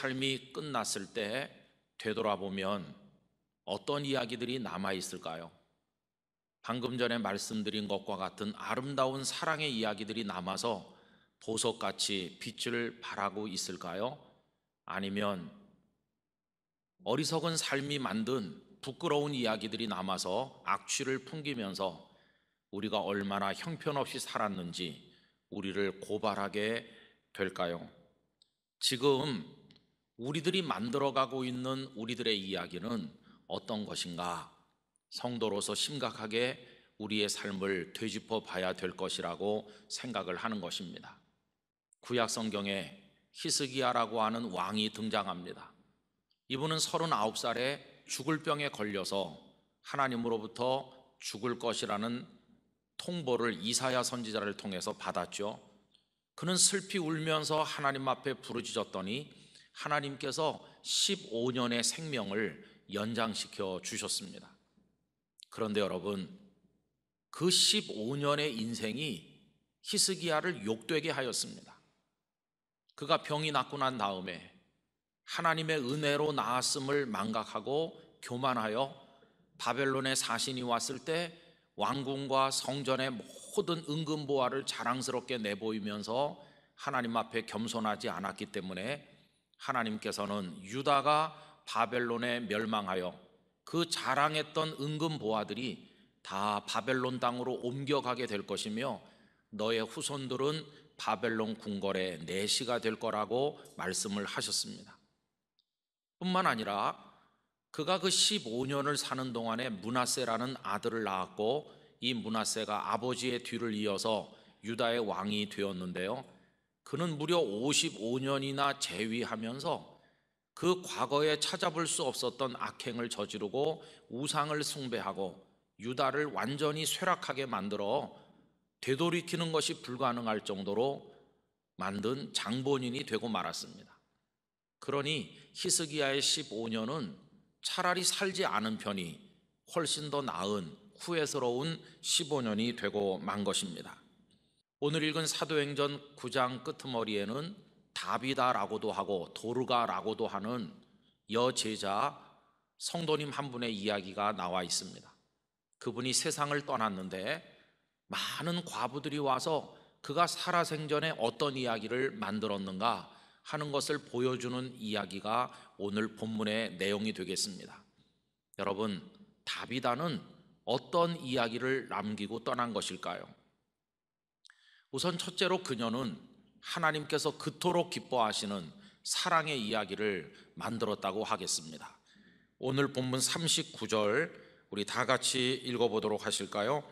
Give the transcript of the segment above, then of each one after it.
삶이 끝났을 때 되돌아보면 어떤 이야기들이 남아 있을까요? 방금 전에 말씀드린 것과 같은 아름다운 사랑의 이야기들이 남아서 보석같이 빛을 발하고 있을까요? 아니면 어리석은 삶이 만든 부끄러운 이야기들이 남아서 악취를 풍기면서 우리가 얼마나 형편없이 살았는지 우리를 고발하게 될까요? 지금 우리들이 만들어가고 있는 우리들의 이야기는 어떤 것인가? 성도로서 심각하게 우리의 삶을 되짚어 봐야 될 것이라고 생각을 하는 것입니다. 구약 성경에 히스기야라고 하는 왕이 등장합니다. 이분은 39살에 죽을 병에 걸려서 하나님으로부터 죽을 것이라는 통보를 이사야 선지자를 통해서 받았죠. 그는 슬피 울면서 하나님 앞에 부르짖었더니 하나님께서 15년의 생명을 연장시켜 주셨습니다. 그런데 여러분, 그 15년의 인생이 히스기야를 욕되게 하였습니다. 그가 병이 났고 난 다음에 하나님의 은혜로 나았음을 망각하고 교만하여 바벨론의 사신이 왔을 때 왕궁과 성전의 모든 은금보화를 자랑스럽게 내보이면서 하나님 앞에 겸손하지 않았기 때문에 하나님께서는 유다가 바벨론에 멸망하여 그 자랑했던 은근 보아들이 다 바벨론 땅으로 옮겨가게 될 것이며 너의 후손들은 바벨론 궁궐의 내시가 될 거라고 말씀을 하셨습니다. 뿐만 아니라 그가 그 15년을 사는 동안에 문하세라는 아들을 낳았고 이 문하세가 아버지의 뒤를 이어서 유다의 왕이 되었는데요. 그는 무려 55년이나 재위하면서 그 과거에 찾아볼 수 없었던 악행을 저지르고 우상을 숭배하고 유다를 완전히 쇠락하게 만들어 되돌이키는 것이 불가능할 정도로 만든 장본인이 되고 말았습니다. 그러니 히스기야의 15년은 차라리 살지 않은 편이 훨씬 더 나은 후회스러운 15년이 되고 만 것입니다. 오늘 읽은 사도행전 9장 끝머리에는 다비다라고도 하고 도르가라고도 하는 여제자 성도님 한 분의 이야기가 나와 있습니다. 그분이 세상을 떠났는데 많은 과부들이 와서 그가 살아생전에 어떤 이야기를 만들었는가 하는 것을 보여주는 이야기가 오늘 본문의 내용이 되겠습니다. 여러분, 다비다는 어떤 이야기를 남기고 떠난 것일까요? 우선 첫째로 그녀는 하나님께서 그토록 기뻐하시는 사랑의 이야기를 만들었다고 하겠습니다. 오늘 본문 39절 우리 다 같이 읽어보도록 하실까요?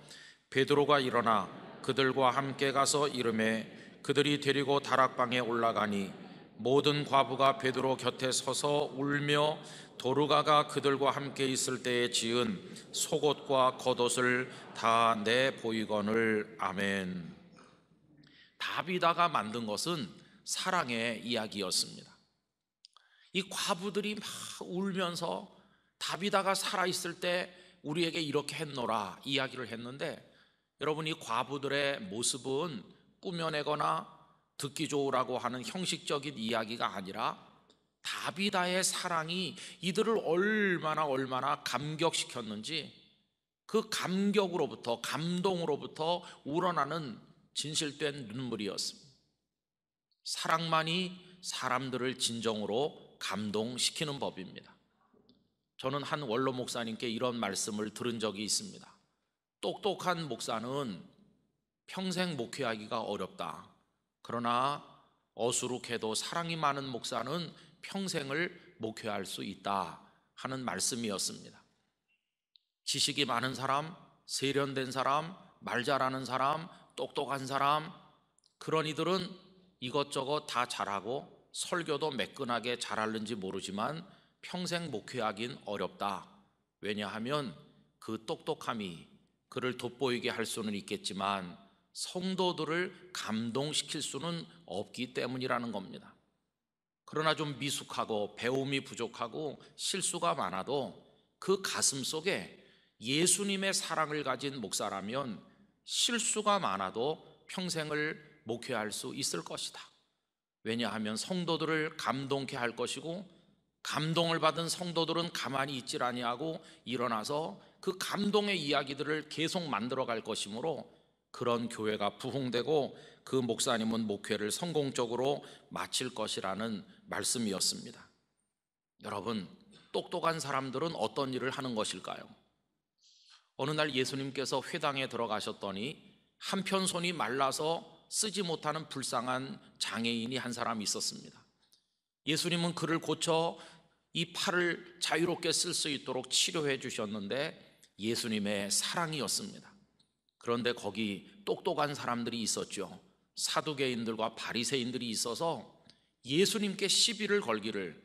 베드로가 일어나 그들과 함께 가서 이름에 그들이 데리고 다락방에 올라가니 모든 과부가 베드로 곁에 서서 울며 도르가가 그들과 함께 있을 때에 지은 속옷과 겉옷을 다내 보이건을 아멘. 다비다가 만든 것은 사랑의 이야기였습니다. 이 과부들이 막 울면서 다비다가 살아있을 때 우리에게 이렇게 했노라 이야기를 했는데 여러분 이 과부들의 모습은 꾸며내거나 듣기 좋으라고 하는 형식적인 이야기가 아니라 다비다의 사랑이 이들을 얼마나 얼마나 감격시켰는지 그 감격으로부터 감동으로부터 우러나는 진실된 눈물이었습니다. 사랑만이 사람들을 진정으로 감동시키는 법입니다. 저는 한 원로 목사님께 이런 말씀을 들은 적이 있습니다. 똑똑한 목사는 평생 목회하기가 어렵다. 그러나 어수룩해도 사랑이 많은 목사는 평생을 목회할 수 있다 하는 말씀이었습니다. 지식이 많은 사람, 세련된 사람, 말 잘하는 사람, 똑똑한 사람 그런 이들은 이것저것 다 잘하고 설교도 매끈하게 잘하는지 모르지만 평생 목회하긴 어렵다. 왜냐하면 그 똑똑함이 그를 돋보이게 할 수는 있겠지만 성도들을 감동시킬 수는 없기 때문이라는 겁니다. 그러나 좀 미숙하고 배움이 부족하고 실수가 많아도 그 가슴 속에 예수님의 사랑을 가진 목사라면 실수가 많아도 평생을 목회할 수 있을 것이다. 왜냐하면 성도들을 감동케 할 것이고 감동을 받은 성도들은 가만히 있질 아니하고 일어나서 그 감동의 이야기들을 계속 만들어 갈 것이므로 그런 교회가 부흥되고 그 목사님은 목회를 성공적으로 마칠 것이라는 말씀이었습니다. 여러분, 똑똑한 사람들은 어떤 일을 하는 것일까요? 어느 날 예수님께서 회당에 들어가셨더니 한편 손이 말라서 쓰지 못하는 불쌍한 장애인이 한 사람이 있었습니다. 예수님은 그를 고쳐 이 팔을 자유롭게 쓸 수 있도록 치료해 주셨는데 예수님의 사랑이었습니다. 그런데 거기 똑똑한 사람들이 있었죠. 사두개인들과 바리새인들이 있어서 예수님께 시비를 걸기를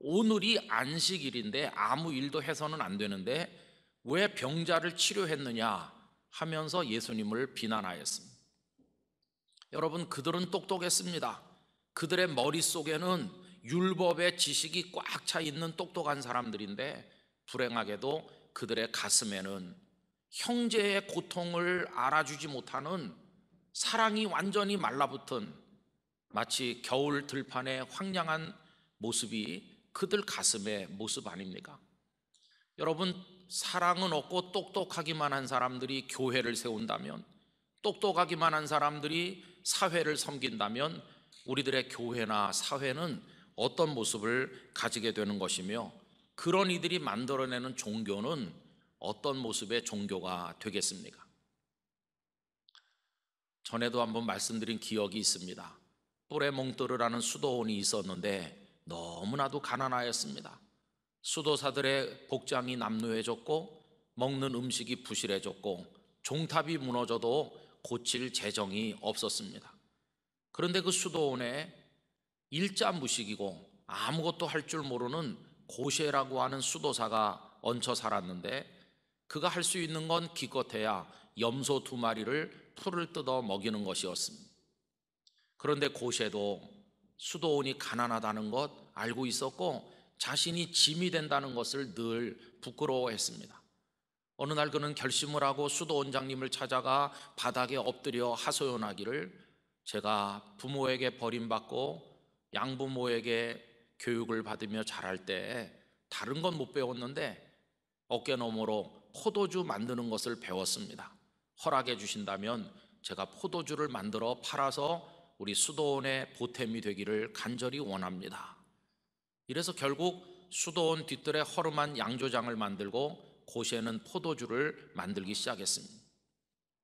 오늘이 안식일인데 아무 일도 해서는 안 되는데 왜 병자를 치료했느냐 하면서 예수님을 비난하였습니다. 여러분, 그들은 똑똑했습니다. 그들의 머릿속에는 율법의 지식이 꽉 차 있는 똑똑한 사람들인데 불행하게도 그들의 가슴에는 형제의 고통을 알아주지 못하는 사랑이 완전히 말라붙은 마치 겨울 들판의 황량한 모습이 그들 가슴의 모습 아닙니까? 여러분 사랑은 없고 똑똑하기만 한 사람들이 교회를 세운다면 똑똑하기만 한 사람들이 사회를 섬긴다면 우리들의 교회나 사회는 어떤 모습을 가지게 되는 것이며 그런 이들이 만들어내는 종교는 어떤 모습의 종교가 되겠습니까? 전에도 한번 말씀드린 기억이 있습니다. 뿌레몽토르라는 수도원이 있었는데 너무나도 가난하였습니다. 수도사들의 복장이 남루해졌고 먹는 음식이 부실해졌고 종탑이 무너져도 고칠 재정이 없었습니다. 그런데 그 수도원에 일자 무식이고 아무것도 할 줄 모르는 고셰라고 하는 수도사가 얹혀 살았는데 그가 할 수 있는 건 기껏해야 염소 두 마리를 풀을 뜯어 먹이는 것이었습니다. 그런데 고셰도 수도원이 가난하다는 것 알고 있었고 자신이 짐이 된다는 것을 늘 부끄러워했습니다. 어느 날 그는 결심을 하고 수도 원장님을 찾아가 바닥에 엎드려 하소연하기를 제가 부모에게 버림받고 양부모에게 교육을 받으며 자랄 때 다른 건 못 배웠는데 어깨너머로 포도주 만드는 것을 배웠습니다. 허락해 주신다면 제가 포도주를 만들어 팔아서 우리 수도원의 보탬이 되기를 간절히 원합니다. 이래서 결국 수도원 뒤뜰에 허름한 양조장을 만들고 고시에는 포도주를 만들기 시작했습니다.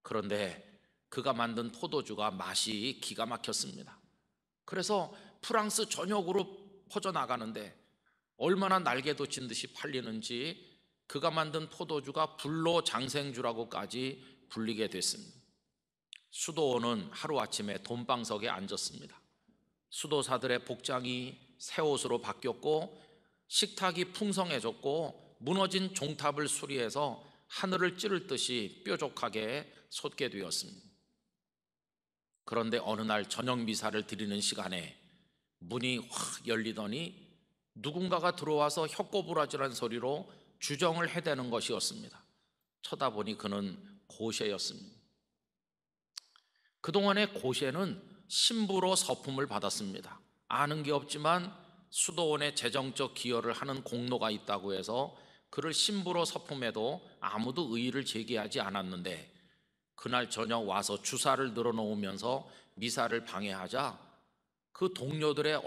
그런데 그가 만든 포도주가 맛이 기가 막혔습니다. 그래서 프랑스 전역으로 퍼져나가는데 얼마나 날개도 친 듯이 팔리는지 그가 만든 포도주가 불로 장생주라고까지 불리게 됐습니다. 수도원은 하루아침에 돈방석에 앉았습니다. 수도사들의 복장이 새 옷으로 바뀌었고 식탁이 풍성해졌고 무너진 종탑을 수리해서 하늘을 찌를 듯이 뾰족하게 솟게 되었습니다. 그런데 어느 날 저녁 미사를 드리는 시간에 문이 확 열리더니 누군가가 들어와서 혁고부라질한 소리로 주정을 해대는 것이었습니다. 쳐다보니 그는 고셰였습니다. 그동안의 고셰는 신부로 서품을 받았습니다. 아는 게 없지만 수도원에 재정적 기여를 하는 공로가 있다고 해서 그를 신부로 서품해도 아무도 의의를 제기하지 않았는데 그날 저녁 와서 주사를 늘어놓으면서 미사를 방해하자 그 동료들의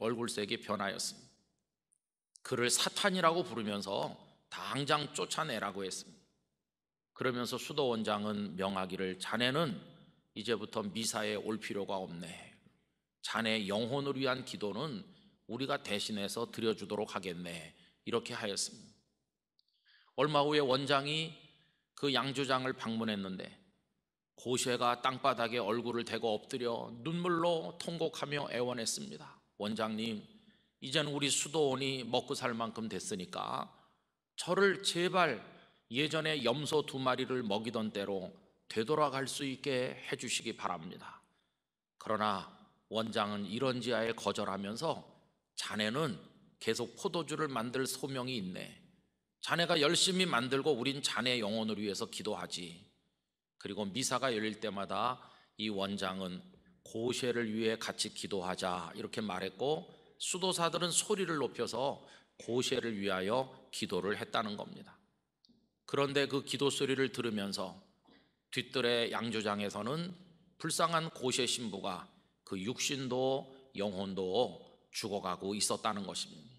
얼굴색이 변하였습니다. 그를 사탄이라고 부르면서 당장 쫓아내라고 했습니다. 그러면서 수도원장은 명하기를 자네는 이제부터 미사에 올 필요가 없네. 자네 영혼을 위한 기도는 우리가 대신해서 드려주도록 하겠네. 이렇게 하였습니다. 얼마 후에 원장이 그 양조장을 방문했는데 고쉐가 땅바닥에 얼굴을 대고 엎드려 눈물로 통곡하며 애원했습니다. 원장님, 이제 우리 수도원이 먹고 살 만큼 됐으니까 저를 제발 예전에 염소 두 마리를 먹이던 때로 되돌아갈 수 있게 해주시기 바랍니다. 그러나 원장은 이런 지하에 거절하면서 자네는 계속 포도주를 만들 소명이 있네. 자네가 열심히 만들고 우린 자네 영혼을 위해서 기도하지. 그리고 미사가 열릴 때마다 이 원장은 고쉐를 위해 같이 기도하자 이렇게 말했고 수도사들은 소리를 높여서 고쉐를 위하여 기도를 했다는 겁니다. 그런데 그 기도 소리를 들으면서 뒷뜰의 양조장에서는 불쌍한 고쉐 신부가 그 육신도 영혼도 죽어가고 있었다는 것입니다.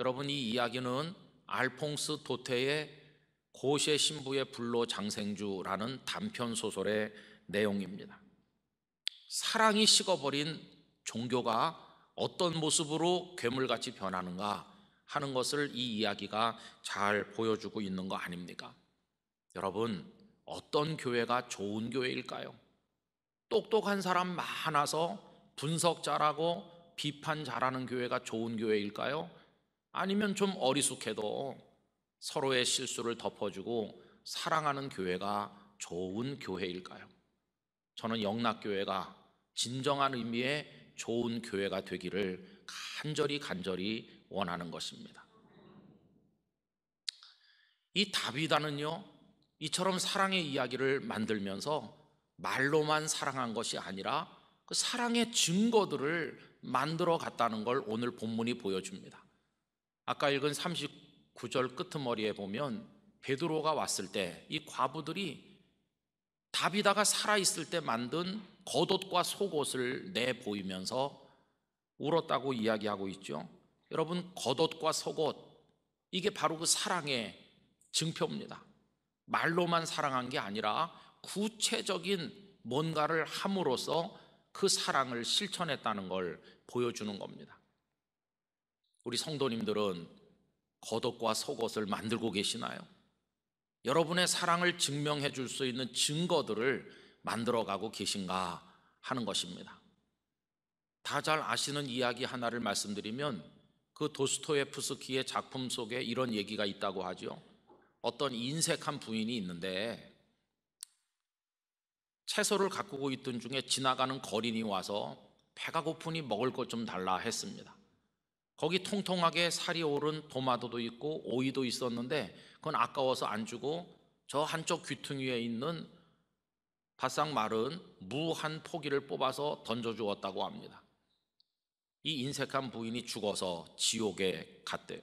여러분 이 이야기는 알퐁스 도테의 고세 신부의 불로 장생주라는 단편 소설의 내용입니다. 사랑이 식어버린 종교가 어떤 모습으로 괴물같이 변하는가 하는 것을 이 이야기가 잘 보여주고 있는 거 아닙니까? 여러분, 어떤 교회가 좋은 교회일까요? 똑똑한 사람 많아서 분석 잘하고 비판 잘하는 교회가 좋은 교회일까요? 아니면 좀 어리숙해도 서로의 실수를 덮어주고 사랑하는 교회가 좋은 교회일까요? 저는 영락교회가 진정한 의미의 좋은 교회가 되기를 간절히 간절히 원하는 것입니다. 이 다비다는요, 이처럼 사랑의 이야기를 만들면서 말로만 사랑한 것이 아니라 그 사랑의 증거들을 만들어 갔다는 걸 오늘 본문이 보여줍니다. 아까 읽은 39절 끄트머리에 보면 베드로가 왔을 때 이 과부들이 다비다가 살아 있을 때 만든 겉옷과 속옷을 내 보이면서 울었다고 이야기하고 있죠. 여러분 겉옷과 속옷 이게 바로 그 사랑의 증표입니다. 말로만 사랑한 게 아니라 구체적인 뭔가를 함으로써 그 사랑을 실천했다는 걸 보여주는 겁니다. 우리 성도님들은 겉옷과 속옷을 만들고 계시나요? 여러분의 사랑을 증명해 줄 수 있는 증거들을 만들어 가고 계신가 하는 것입니다. 다 잘 아시는 이야기 하나를 말씀드리면 그 도스토예프스키의 작품 속에 이런 얘기가 있다고 하죠. 어떤 인색한 부인이 있는데 채소를 가꾸고 있던 중에 지나가는 거린이 와서 배가 고프니 먹을 것 좀 달라 했습니다. 거기 통통하게 살이 오른 도마도도 있고 오이도 있었는데 그건 아까워서 안 주고 저 한쪽 귀퉁이에 있는 바싹 마른 무한 포기를 뽑아서 던져 주었다고 합니다. 이 인색한 부인이 죽어서 지옥에 갔대요.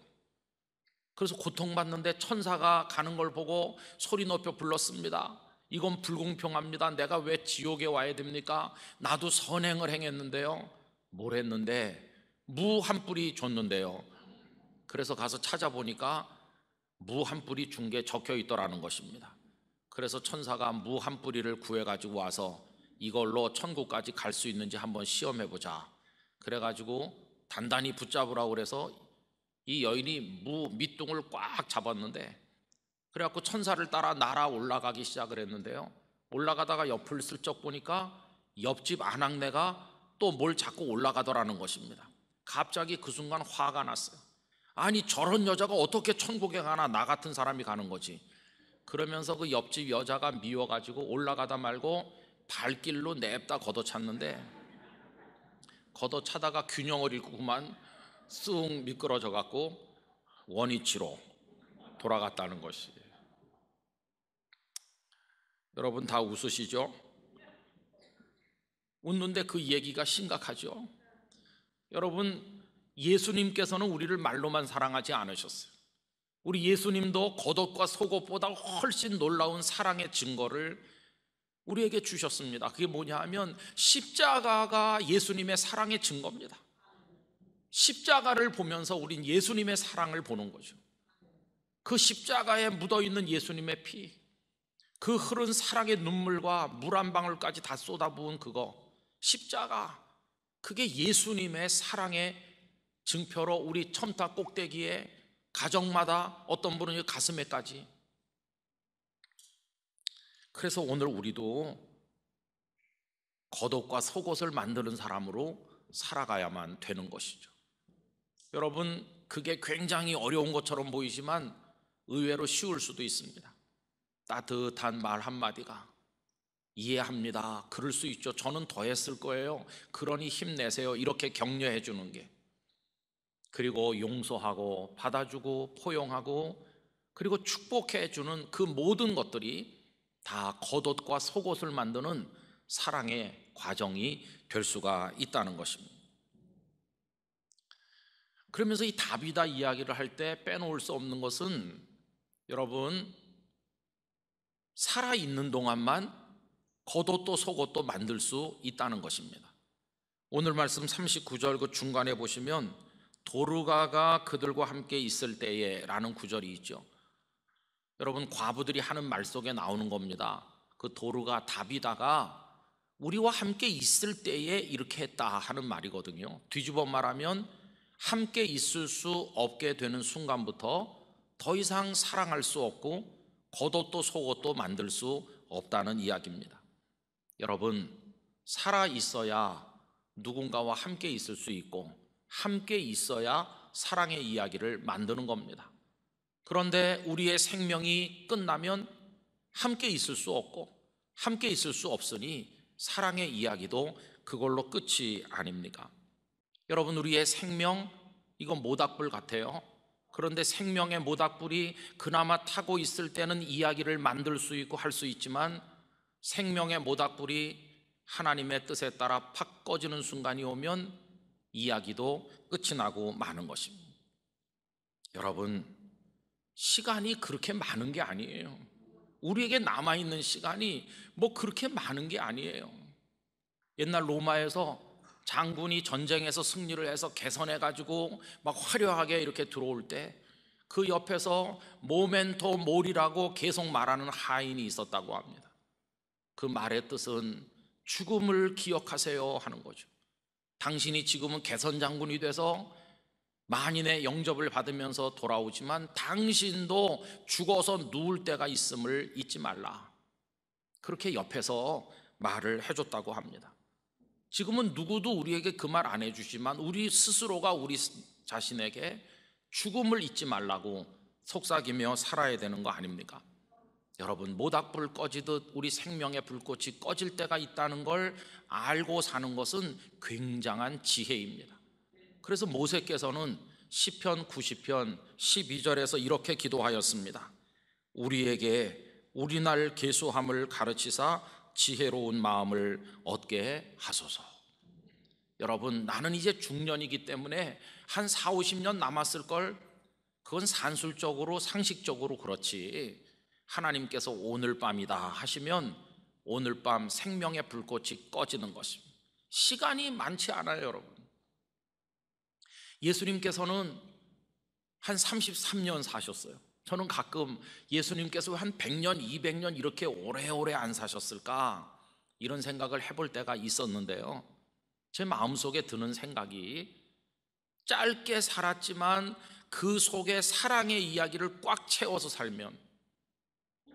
그래서 고통받는데 천사가 가는 걸 보고 소리 높여 불렀습니다. 이건 불공평합니다. 내가 왜 지옥에 와야 됩니까? 나도 선행을 행했는데요. 뭘 했는데? 무 한 뿌리 줬는데요. 그래서 가서 찾아보니까 무 한 뿌리 준게 적혀 있더라는 것입니다. 그래서 천사가 무 한 뿌리를 구해가지고 와서 이걸로 천국까지 갈 수 있는지 한번 시험해보자. 그래가지고 단단히 붙잡으라고 그래서 이 여인이 무 밑둥을 꽉 잡았는데 그래갖고 천사를 따라 날아 올라가기 시작을 했는데요. 올라가다가 옆을 슬쩍 보니까 옆집 아낙네가 또 뭘 자꾸 올라가더라는 것입니다. 갑자기 그 순간 화가 났어요. 아니 저런 여자가 어떻게 천국에 가나 나 같은 사람이 가는 거지. 그러면서 그 옆집 여자가 미워가지고 올라가다 말고 발길로 냅다 걷어찼는데 걷어차다가 균형을 잃고 그만 쑥 미끄러져 갖고 원위치로 돌아갔다는 것이에요. 여러분 다 웃으시죠? 웃는데 그 얘기가 심각하죠. 여러분 예수님께서는 우리를 말로만 사랑하지 않으셨어요. 우리 예수님도 겉옷과 속옷보다 훨씬 놀라운 사랑의 증거를 우리에게 주셨습니다. 그게 뭐냐 하면 십자가가 예수님의 사랑의 증거입니다. 십자가를 보면서 우린 예수님의 사랑을 보는 거죠. 그 십자가에 묻어 있는 예수님의 피, 그 흐른 사랑의 눈물과 물 한 방울까지 다 쏟아부은 그거 십자가 그게 예수님의 사랑의 증표로 우리 첨타 꼭대기에 가정마다 어떤 분은 가슴에까지 그래서 오늘 우리도 겉옷과 속옷을 만드는 사람으로 살아가야만 되는 것이죠. 여러분, 그게 굉장히 어려운 것처럼 보이지만 의외로 쉬울 수도 있습니다. 따뜻한 말 한마디가 이해합니다. 그럴 수 있죠. 저는 더 했을 거예요. 그러니 힘내세요. 이렇게 격려해 주는 게. 그리고 용서하고 받아주고 포용하고 그리고 축복해 주는 그 모든 것들이 다 겉옷과 속옷을 만드는 사랑의 과정이 될 수가 있다는 것입니다. 그러면서 이 다비다 이야기를 할 때 빼놓을 수 없는 것은 여러분 살아있는 동안만 겉옷도 속옷도 만들 수 있다는 것입니다. 오늘 말씀 39절 그 중간에 보시면 도르가가 그들과 함께 있을 때에 라는 구절이 있죠. 여러분 과부들이 하는 말 속에 나오는 겁니다. 그 도르가 답이다가 우리와 함께 있을 때에 이렇게 했다 하는 말이거든요. 뒤집어 말하면 함께 있을 수 없게 되는 순간부터 더 이상 사랑할 수 없고 겉옷도 속옷도 만들 수 없다는 이야기입니다. 여러분, 살아 있어야 누군가와 함께 있을 수 있고, 함께 있어야 사랑의 이야기를 만드는 겁니다. 그런데 우리의 생명이 끝나면 함께 있을 수 없고, 함께 있을 수 없으니 사랑의 이야기도 그걸로 끝이 아닙니까? 여러분, 우리의 생명, 이건 모닥불 같아요. 그런데 생명의 모닥불이 그나마 타고 있을 때는 이야기를 만들 수 있고 할 수 있지만 생명의 모닥불이 하나님의 뜻에 따라 팍 꺼지는 순간이 오면 이야기도 끝이 나고 마는 것입니다. 여러분, 시간이 그렇게 많은 게 아니에요. 우리에게 남아있는 시간이 뭐 그렇게 많은 게 아니에요. 옛날 로마에서 장군이 전쟁에서 승리를 해서 개선해 가지고 막 화려하게 이렇게 들어올 때 그 옆에서 모멘토 몰이라고 계속 말하는 하인이 있었다고 합니다. 그 말의 뜻은 죽음을 기억하세요 하는 거죠. 당신이 지금은 개선 장군이 돼서 만인의 영접을 받으면서 돌아오지만 당신도 죽어서 누울 때가 있음을 잊지 말라. 그렇게 옆에서 말을 해줬다고 합니다. 지금은 누구도 우리에게 그 말 안 해주지만 우리 스스로가 우리 자신에게 죽음을 잊지 말라고 속삭이며 살아야 되는 거 아닙니까? 여러분 모닥불 꺼지듯 우리 생명의 불꽃이 꺼질 때가 있다는 걸 알고 사는 것은 굉장한 지혜입니다. 그래서 모세께서는 시편 90편 12절에서 이렇게 기도하였습니다. 우리에게 우리날 계수함을 가르치사 지혜로운 마음을 얻게 하소서. 여러분, 나는 이제 중년이기 때문에 한 4, 50년 남았을 걸 그건 산술적으로 상식적으로 그렇지. 하나님께서 오늘 밤이다 하시면 오늘 밤 생명의 불꽃이 꺼지는 것입니다. 시간이 많지 않아요, 여러분. 예수님께서는 한 33년 사셨어요. 저는 가끔 예수님께서 한 100년, 200년 이렇게 오래오래 안 사셨을까? 이런 생각을 해볼 때가 있었는데요. 제 마음속에 드는 생각이 짧게 살았지만 그 속에 사랑의 이야기를 꽉 채워서 살면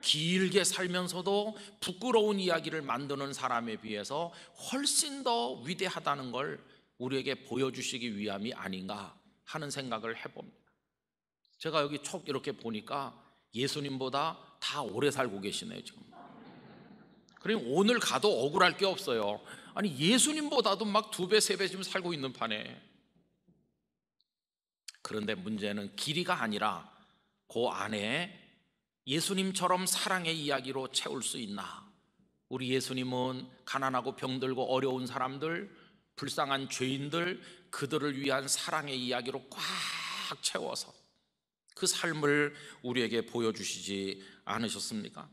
길게 살면서도 부끄러운 이야기를 만드는 사람에 비해서 훨씬 더 위대하다는 걸 우리에게 보여주시기 위함이 아닌가 하는 생각을 해봅니다. 제가 여기 촉 이렇게 보니까 예수님보다 다 오래 살고 계시네요, 지금. 그럼 오늘 가도 억울할 게 없어요. 아니, 예수님보다도 막 두 배, 세 배 지금 살고 있는 판에. 그런데 문제는 길이가 아니라 그 안에 예수님처럼 사랑의 이야기로 채울 수 있나? 우리 예수님은 가난하고 병들고 어려운 사람들, 불쌍한 죄인들, 그들을 위한 사랑의 이야기로 꽉 채워서 그 삶을 우리에게 보여주시지 않으셨습니까?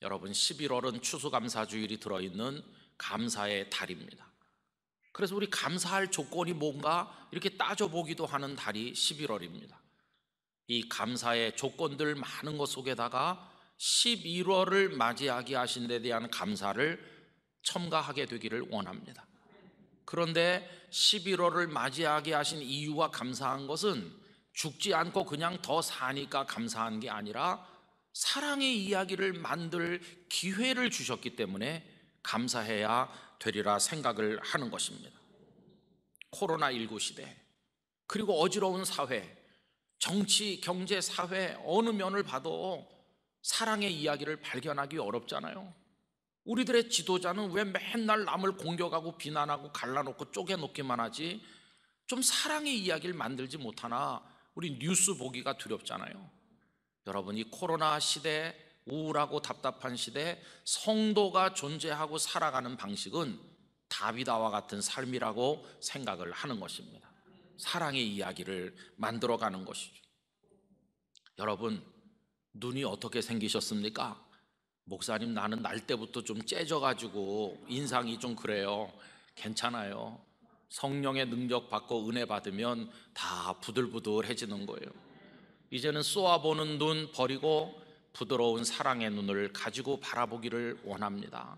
여러분 11월은 추수감사주일이 들어있는 감사의 달입니다. 그래서 우리 감사할 조건이 뭔가 이렇게 따져보기도 하는 달이 11월입니다. 이 감사의 조건들 많은 것 속에다가 11월을 맞이하게 하신 데 대한 감사를 첨가하게 되기를 원합니다. 그런데 11월을 맞이하게 하신 이유와 감사한 것은 죽지 않고 그냥 더 사니까 감사한 게 아니라 사랑의 이야기를 만들 기회를 주셨기 때문에 감사해야 되리라 생각을 하는 것입니다. 코로나19 시대, 그리고 어지러운 사회, 정치, 경제, 사회, 어느 면을 봐도 사랑의 이야기를 발견하기 어렵잖아요. 우리들의 지도자는 왜 맨날 남을 공격하고 비난하고 갈라놓고 쪼개놓기만 하지? 좀 사랑의 이야기를 만들지 못하나 우리 뉴스 보기가 두렵잖아요. 여러분 이 코로나 시대 우울하고 답답한 시대 성도가 존재하고 살아가는 방식은 다비다와 같은 삶이라고 생각을 하는 것입니다. 사랑의 이야기를 만들어 가는 것이죠. 여러분, 눈이 어떻게 생기셨습니까? 목사님, 나는 날 때부터 좀 째져가지고 인상이 좀 그래요. 괜찮아요. 성령의 능력 받고 은혜 받으면 다 부들부들해지는 거예요. 이제는 쏘아보는 눈 버리고 부드러운 사랑의 눈을 가지고 바라보기를 원합니다.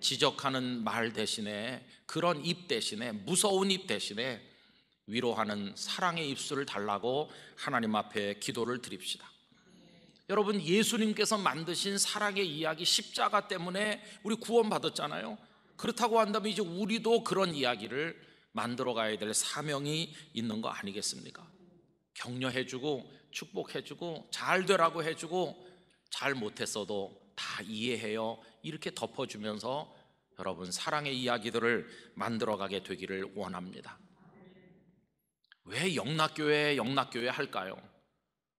지적하는 말 대신에 그런 입 대신에 무서운 입 대신에 위로하는 사랑의 입술을 달라고 하나님 앞에 기도를 드립시다. 여러분 예수님께서 만드신 사랑의 이야기 십자가 때문에 우리 구원받았잖아요. 그렇다고 한다면 이제 우리도 그런 이야기를 만들어 가야 될 사명이 있는 거 아니겠습니까? 격려해주고 축복해주고 잘 되라고 해주고 잘 못했어도 다 이해해요. 이렇게 덮어주면서 여러분 사랑의 이야기들을 만들어 가게 되기를 원합니다. 왜 영락교회 영락교회 할까요?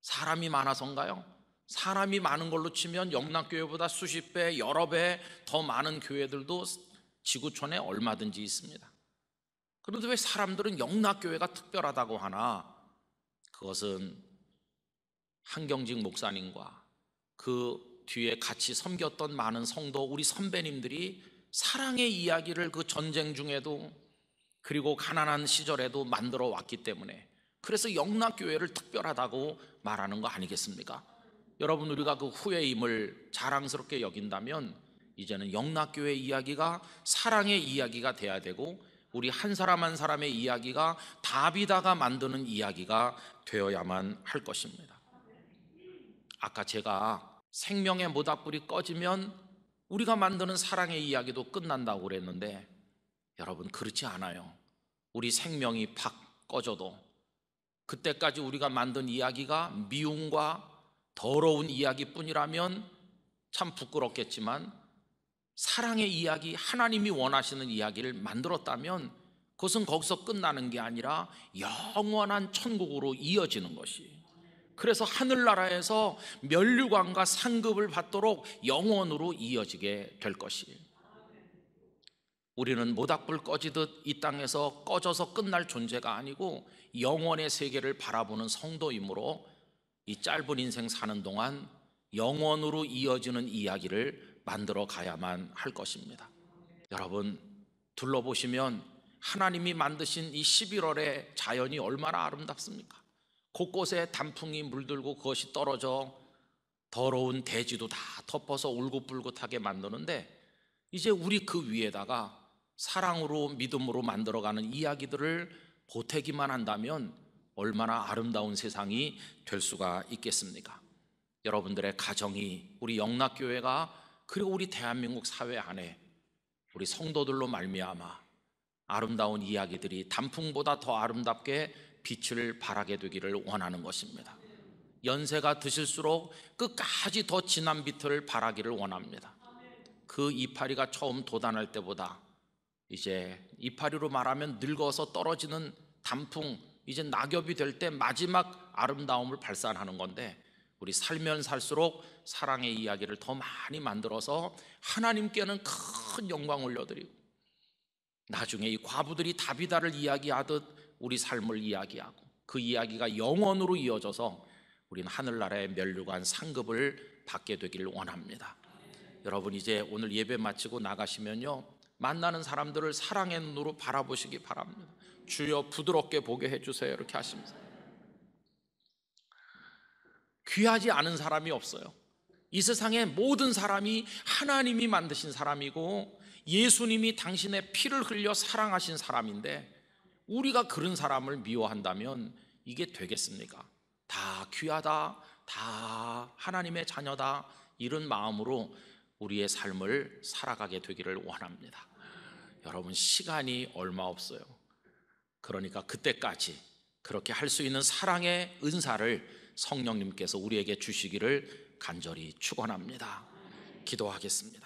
사람이 많아서인가요? 사람이 많은 걸로 치면 영락교회보다 수십 배, 여러 배 더 많은 교회들도 지구촌에 얼마든지 있습니다. 그런데 왜 사람들은 영락교회가 특별하다고 하나? 그것은 한경직 목사님과 그 뒤에 같이 섬겼던 많은 성도, 우리 선배님들이 사랑의 이야기를 그 전쟁 중에도 그리고 가난한 시절에도 만들어 왔기 때문에 그래서 영락교회를 특별하다고 말하는 거 아니겠습니까? 여러분 우리가 그 후회임을 자랑스럽게 여긴다면 이제는 영락교회 이야기가 사랑의 이야기가 돼야 되고 우리 한 사람 한 사람의 이야기가 다비다가 만드는 이야기가 되어야만 할 것입니다. 아까 제가 생명의 모닥불이 꺼지면 우리가 만드는 사랑의 이야기도 끝난다고 그랬는데 여러분 그렇지 않아요. 우리 생명이 팍 꺼져도 그때까지 우리가 만든 이야기가 미움과 더러운 이야기뿐이라면 참 부끄럽겠지만 사랑의 이야기, 하나님이 원하시는 이야기를 만들었다면 그것은 거기서 끝나는 게 아니라 영원한 천국으로 이어지는 것이. 그래서 하늘나라에서 면류관과 상급을 받도록 영원으로 이어지게 될 것이. 우리는 모닥불 꺼지듯 이 땅에서 꺼져서 끝날 존재가 아니고 영원의 세계를 바라보는 성도이므로 이 짧은 인생 사는 동안 영원으로 이어지는 이야기를 만들어 가야만 할 것입니다. 여러분 둘러보시면 하나님이 만드신 이 11월의 자연이 얼마나 아름답습니까? 곳곳에 단풍이 물들고 그것이 떨어져 더러운 대지도 다 덮어서 울긋불긋하게 만드는데 이제 우리 그 위에다가 사랑으로 믿음으로 만들어가는 이야기들을 보태기만 한다면 얼마나 아름다운 세상이 될 수가 있겠습니까? 여러분들의 가정이 우리 영락교회가 그리고 우리 대한민국 사회 안에 우리 성도들로 말미암아 아름다운 이야기들이 단풍보다 더 아름답게 빛을 발하게 되기를 원하는 것입니다. 연세가 드실수록 끝까지 더 진한 빛을 발하기를 원합니다. 그 이파리가 처음 도단할 때보다 이제 이파리로 말하면 늙어서 떨어지는 단풍, 이제 낙엽이 될 때 마지막 아름다움을 발산하는 건데 우리 살면 살수록 사랑의 이야기를 더 많이 만들어서 하나님께는 큰 영광 올려드리고 나중에 이 과부들이 다비다를 이야기하듯 우리 삶을 이야기하고 그 이야기가 영원으로 이어져서 우리는 하늘나라의 멸류관 상급을 받게 되기를 원합니다. 여러분 이제 오늘 예배 마치고 나가시면요 만나는 사람들을 사랑의 눈으로 바라보시기 바랍니다. 주여 부드럽게 보게 해주세요 이렇게 하십니다. 귀하지 않은 사람이 없어요. 이 세상의 모든 사람이 하나님이 만드신 사람이고 예수님이 당신의 피를 흘려 사랑하신 사람인데 우리가 그런 사람을 미워한다면 이게 되겠습니까? 다 귀하다, 다 하나님의 자녀다 이런 마음으로 우리의 삶을 살아가게 되기를 원합니다. 여러분 시간이 얼마 없어요. 그러니까 그때까지 그렇게 할 수 있는 사랑의 은사를 성령님께서 우리에게 주시기를 간절히 축원합니다. 기도하겠습니다.